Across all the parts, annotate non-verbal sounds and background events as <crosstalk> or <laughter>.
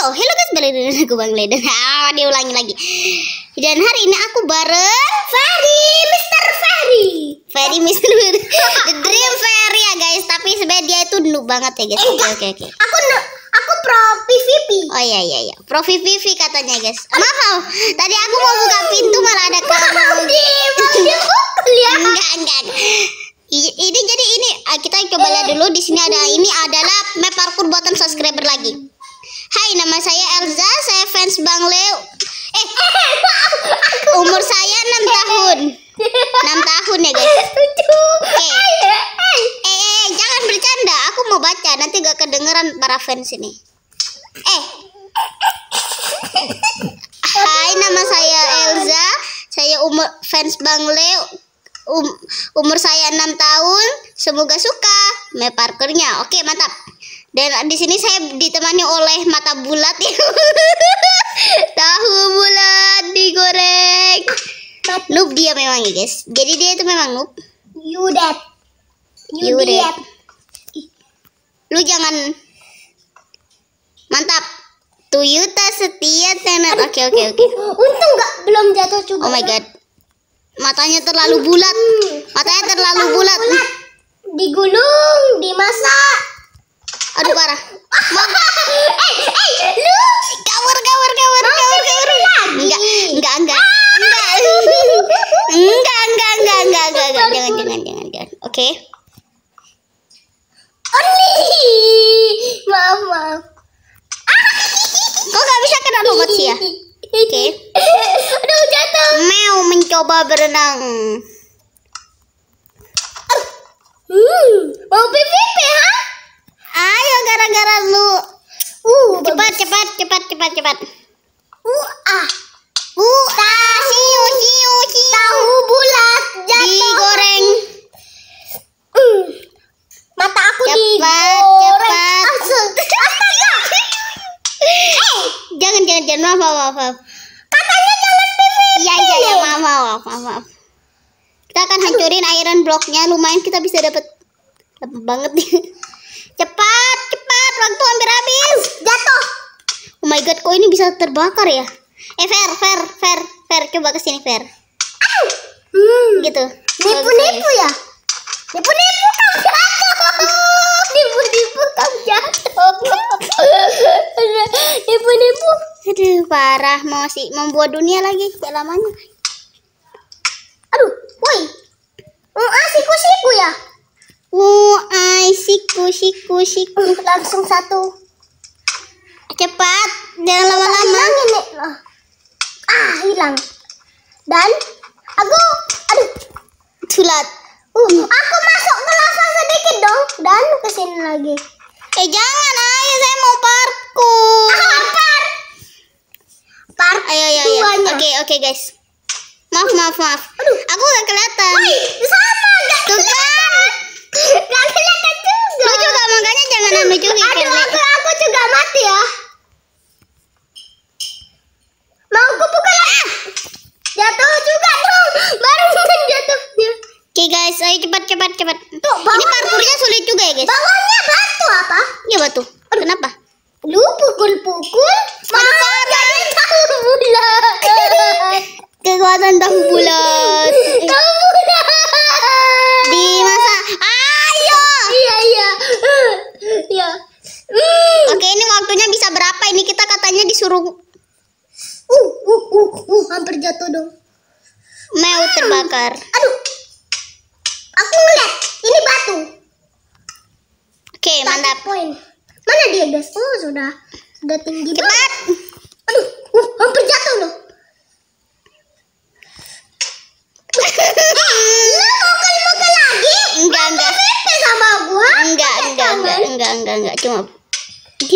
Yo, hello guys, balik dengan aku Bang Leden. <laughs> Ah, diulangi lagi. Dan hari ini aku bareng Ferry, Mister Ferry. Ferry, ah. Mister, Ferry. <laughs> The Dream Ferry ya guys, tapi sebenarnya dia itu noob banget ya guys. Oke, oke, okay, Aku nuk, aku pro PVP. Oh iya iya iya, pro PVP katanya guys. Maaf, tadi aku mau buka pintu malah ada <laughs> kamu. saya 6 tahun. 6 tahun ya, guys. <laughs> Oke. Okay. Ya. Eh, eh, eh, jangan bercanda. Aku mau baca, nanti gak kedengeran para fans ini. Eh. Hai, nama saya Elza. Saya umur fans Bang Leo um, umur saya 6 tahun. Semoga suka me parkernya. Oke, mantap. Dan di sini saya ditemani oleh mata bulat. ya. <laughs> tahu bulat digoreng noob dia memang ya guys jadi dia itu memang noob you dead lu jangan mantap Toyota setia tenar oke oke oke untung gak belum jatuh juga oh my god matanya terlalu bulat hmm. matanya terlalu bulat, bulat. digulung dimasak aduh parah <laughs> eh eh lu enggak enggak enggak enggak enggak enggak enggak enggak enggak jangan jangan jangan jangan oke Oli maaf maaf kok gak bisa kena robot sih ya oke aduh jatuh mau mencoba berenang hmm. mau PVP ha ya? ayo gara-gara lu uh, cepat cepat cepat cepat cepat bloknya lumayan kita bisa dapat dapat banget nih <laughs> cepat cepat waktu hampir habis jatuh oh my god kok ini bisa terbakar ya eh fair fair fair fair coba kesini fair hmm. gitu nipu nipu ya nipu nipu kamu jatuh <laughs> nipu nipu kamu jatuh <laughs> nipu nipu aduh parah mau sih membuat dunia lagi kayak lamanya aduh woi Mua oh, ah, ya? oh, siku siku ya? Mua siku siku siku. Langsung satu. Cepat, jangan lama-lama. ini loh. Ah, hilang. Dan aku aduh sulat. Uh, aku masuk ke lava sedikit dong dan ke sini lagi. Eh jangan, ayo saya mau parkur. Ah, par. Park. Ayo ayo ayo. Oke okay, oke okay, guys. Maaf, maaf, maaf. Aduh. Aku gak kelihatan. Woi, sama gak Tuh kan? kelihatan. Kan. Gak kelihatan juga. Lu juga makanya jangan ambil juga. Aduh, aku, aku juga mati ya. Mau aku pukul ah. Jatuh juga tuh. Baru <laughs> jatuhnya. Oke okay, guys, ayo cepat cepat cepat. Tuh, Ini parkurnya sulit juga ya guys. bawahnya batu apa? Iya batu. Aduh. Kenapa? Lu pukul-pukul. tentang bulat. Tahu bulat. Di masa ayo. Iya iya. Iya. Oke, ini waktunya bisa berapa? Ini kita katanya disuruh Uh, uh, uh, uh, hampir jatuh dong. Mau ah. terbakar. Aduh. Aku ngeliat, ini batu. Oke, mantap. Poin. Mana dia, guys? Oh, sudah sudah tinggi. Cepat. Banget.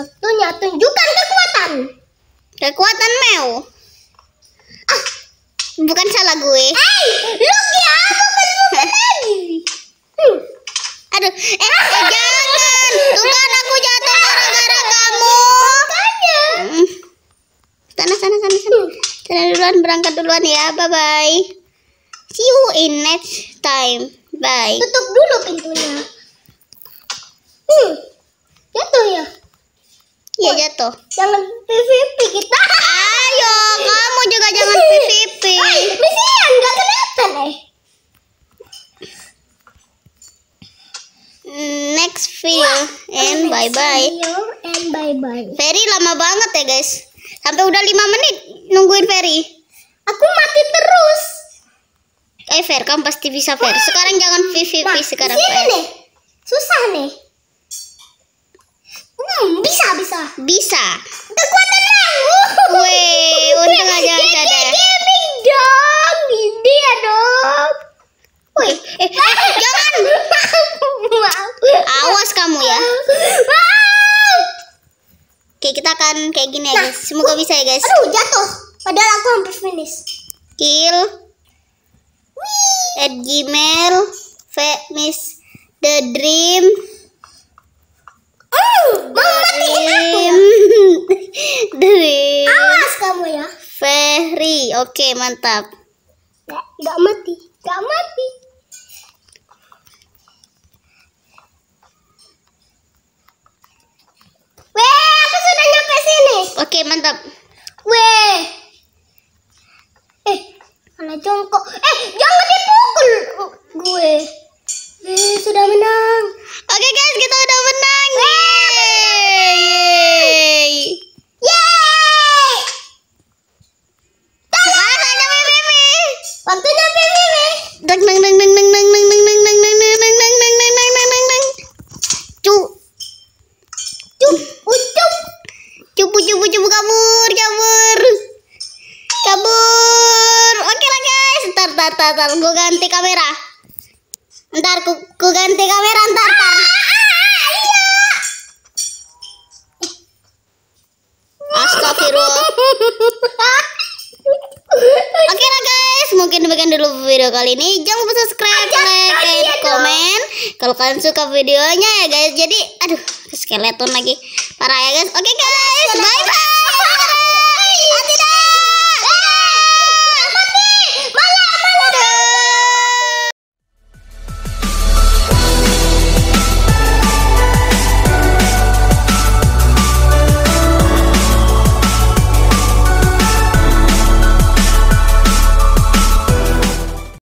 satunya tunjukkan kekuatan. Kekuatan Mew Ah, bukan salah gue. Hey, look ya, aku belum lagi. Hmm. Aduh, eh, eh jangan. Tuh kan aku jatuh gara-gara kamu. Makanya. Hmm. Sana, sana, sana, sana. Sana hmm. duluan, berangkat duluan ya. Bye-bye. See you in next time. Bye. Tutup dulu pintunya. Hmm. Jatuh ya. Iya jatuh. Jangan PVP kita. Ayo, <laughs> kamu juga jangan PVP. Misian nggak kelihatan eh. Hmm, next video Wah, and bye bye. and bye bye. Ferry lama banget ya guys. Sampai udah 5 menit nungguin Ferry. Aku mati terus. Eh Fer, kamu pasti bisa Fer. Sekarang jangan PVP sekarang. Sini nih. Susah nih. Hmm, bisa, bisa. Bisa. Kekuatan aku. <laughs> udah untung aja G ada. Gaming dong, ini ya dong. Weh, eh, eh, eh, jangan. <laughs> Awas kamu ya. Oke, kita akan kayak gini ya, nah. guys. Semoga bisa ya, guys. Aduh, jatuh. Padahal aku hampir finish. Kill. Wih. At Gmail. Miss the Dream aku ya. ya. dari awas kamu ya Ferry oke okay, mantap nggak, mati nggak mati Weh, aku sudah nyampe sini. Oke, okay, mantap. Weh. Eh, mana jongkok? Eh, jangan dipukul gue. Eh, sudah menang. Oke, okay, guys, kita udah menang. Waktunya PBB. Deng deng deng deng deng deng deng deng deng deng deng deng deng deng deng deng deng deng deng deng. Cu. Cu. Ucup. Cupu cupu cupu kabur kabur. Kabur. Oke lah guys. Ntar ntar ntar ntar. Gue ganti kamera. Ntar ku, ku ganti kamera ntar ntar. Astagfirullah. <laughs> Oke lah guys, mungkin demikian dulu video kali ini. Jangan lupa subscribe, like, dan komen. Kalau kalian suka videonya ya guys. Jadi, aduh, skeleton lagi. Parah ya guys. Oke guys, bye bye. <laughs>